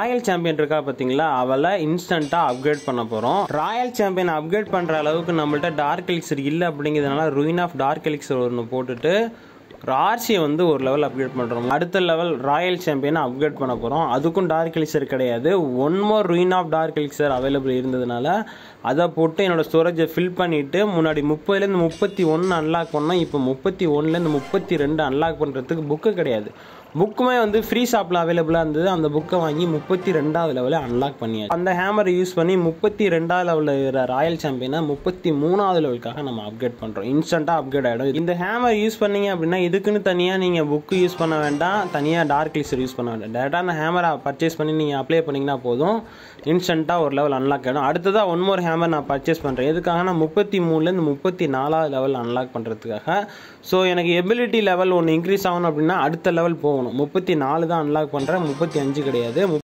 Royal champion இருக்கா பார்த்தீங்களா அவளை இன்ஸ்டண்ட்டாக அப்கிரேட் பண்ண போகிறோம் ராயல் சாம்பியன் அப்கிரேட் பண்ணுற அளவுக்கு நம்மள்ட்ட டார்க் எலிக்ஸர் இல்லை அப்படிங்கிறதுனால ருயின் ஆஃப் டார்க் எலிக்ஸர் ஒன்று போட்டுட்டு ஆர்சியை வந்து ஒரு லெவல் அப்கிரேட் பண்ணுறோம் அடுத்த லெவல் ராயல் சாம்பியனை அப்கிரேட் பண்ண போகிறோம் அதுக்கும் டார்க் எலிக்ஸர் கிடையாது one more rune of dark elixir available இருந்ததுனால அதை போட்டு என்னோடய ஸ்டோரேஜை ஃபில் பண்ணிவிட்டு முன்னாடி முப்பதுலேருந்து முப்பத்தி ஒன்று அன்லாக் பண்ணோம் இப்போ முப்பத்தி ஒன்றுலேருந்து முப்பத்தி ரெண்டு அன்லாக் பண்ணுறதுக்கு புக்கு கிடையாது புக்குமே வந்து ஃப்ரீ ஷாப்பில் அவைலபிளாக இருந்தது அந்த புக்கை வாங்கி முப்பத்தி ரெண்டாவது லெவலில் அன்லாக் பண்ணியாச்சு அந்த ஹேமரை யூஸ் பண்ணி முப்பத்தி ரெண்டாவது லெவலில் இருக்கிற ராயல் சாம்பியனை முப்பத்தி மூணாவது லெவலுக்காக நம்ம அப்கிரேட் பண்ணுறோம் இன்ஸ்டண்ட்டாக அப்கிரேட் ஆகிடும் இந்த ஹேமர் யூஸ் பண்ணீங்க அப்படின்னா இதுக்குன்னு தனியாக நீங்கள் புக்கு யூஸ் பண்ண வேண்டாம் தனியாக டார்க் லிஸ்டர் யூஸ் பண்ண வேண்டாம் டேரெக்டாக அந்த ஹேமரை பர்ச்சேஸ் பண்ணி நீங்கள் அப்ளை பண்ணிங்கன்னா போதும் இன்ஸ்டண்ட்டாக ஒரு லெவல் அன்லாக் ஆகிடும் அடுத்ததாக ஒன் மோர் ஹேமர் நான் பர்ச்சேஸ் பண்ணுறேன் எதுக்காக நான் முப்பத்தி மூணுலேருந்து முப்பத்தி நாலாவது லெவல் அன்லாக் பண்ணுறதுக்காக ஸோ எனக்கு எபிலிட்டி லெவல் ஒன்று இன்க்ரீஸ் ஆகணும் அப்படின்னா அடுத்த லெவல் போகணும் போகணும் முப்பத்தி நாலு தான் அன்லாக் பண்ணுறேன் முப்பத்தி அஞ்சு கிடையாது